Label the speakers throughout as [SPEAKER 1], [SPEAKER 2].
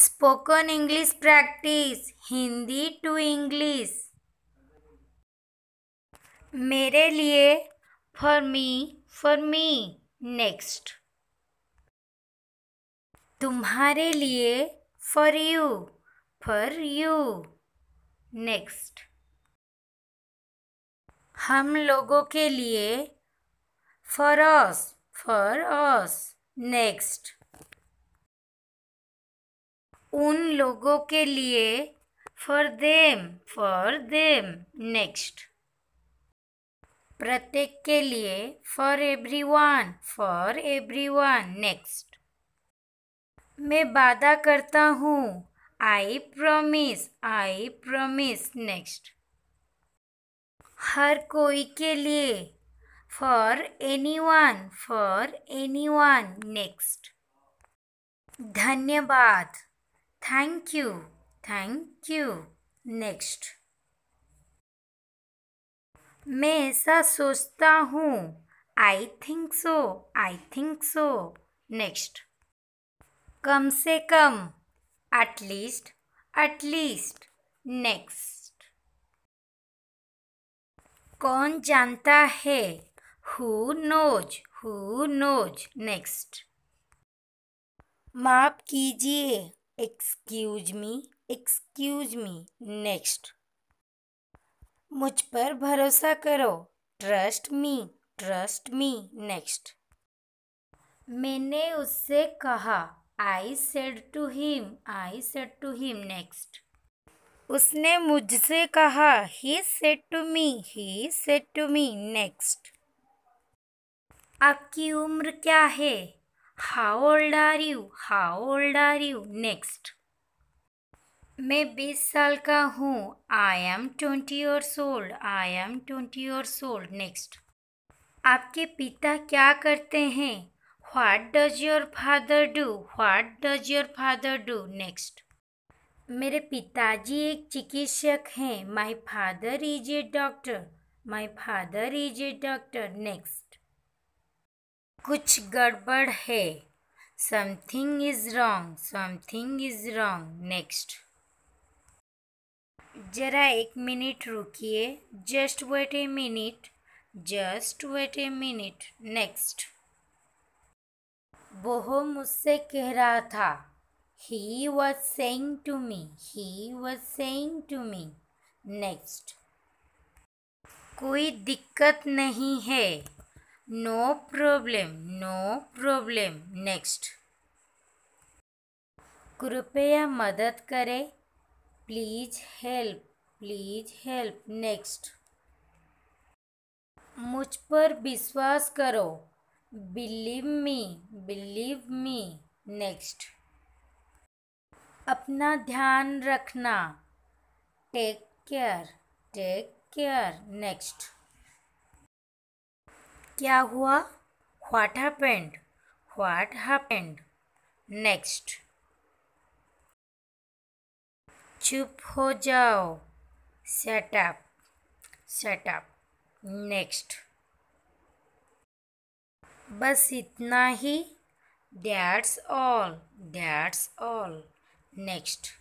[SPEAKER 1] spoken English practice Hindi to English मेरे लिए for me for me next तुम्हारे लिए for you for you next हम लोगों के लिए for us for us next उन लोगों के लिए for them for them next प्रत्येक के लिए for every one for every one next मैं वादा करता हूँ I promise I promise next हर कोई के लिए for any one for any one next धन्यवाद thank you thank you next मैं ऐसा सोचता हूँ I think so I think so next कम से कम एटलीस्ट एटलीस्ट नेक्स्ट कौन जानता है who knows who knows next माफ़ कीजिए excuse me excuse me next मुझ पर भरोसा करो trust me trust me next मैंने उससे कहा I said to him I said to him next उसने मुझसे कहा he said to me he said to me next आपकी उम्र क्या है How old are you How old are you next मैं बीस साल का हूँ I am twenty years old I am twenty years old next आपके पिता क्या करते हैं what does your father do what does your father do next मेरे पिताजी एक चिकित्सक हैं my father is a doctor my father is a doctor next कुछ गड़बड़ है something is wrong something is wrong next ज़रा एक मिनट रुकिए just wait a minute just wait a minute next वो मुझसे कह रहा था he was saying to me he was saying to me next कोई दिक्कत नहीं है no problem no problem next कृपया मदद करें please help please help next मुझ पर विश्वास करो believe me believe me next अपना ध्यान रखना take care take care next क्या हुआ what happened what happened next चुप हो जाओ सेटअप सेटअप नेक्स्ट बस इतना ही that's all that's all next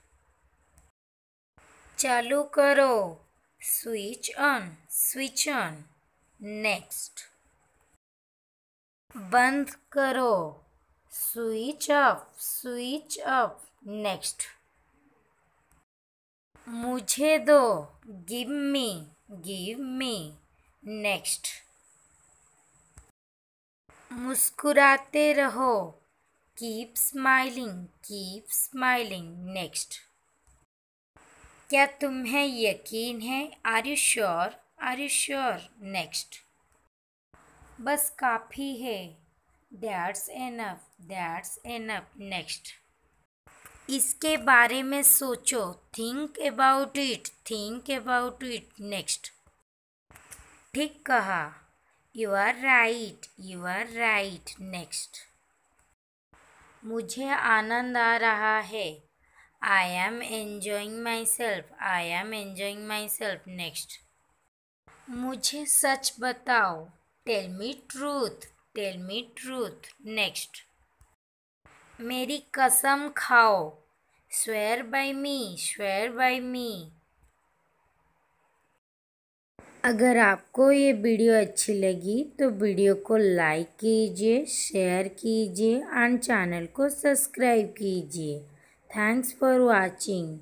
[SPEAKER 1] चालू करो switch on switch on next बंद करो switch off switch off next मुझे दो give me give me next मुस्कुराते रहो keep smiling keep smiling next क्या तुम्हें यकीन है are you sure are you sure next बस काफ़ी है that's enough that's enough next इसके बारे में सोचो think about it think about it next ठीक कहा you are right you are right next मुझे आनंद आ रहा है I am enjoying myself I am enjoying myself next मुझे सच बताओ tell me truth tell me truth next मेरी कसम खाओ swear by me swear by me अगर आपको ये वीडियो अच्छी लगी तो वीडियो को लाइक कीजिए शेयर कीजिए एंड चैनल को सब्सक्राइब कीजिए थैंक्स फॉर वाचिंग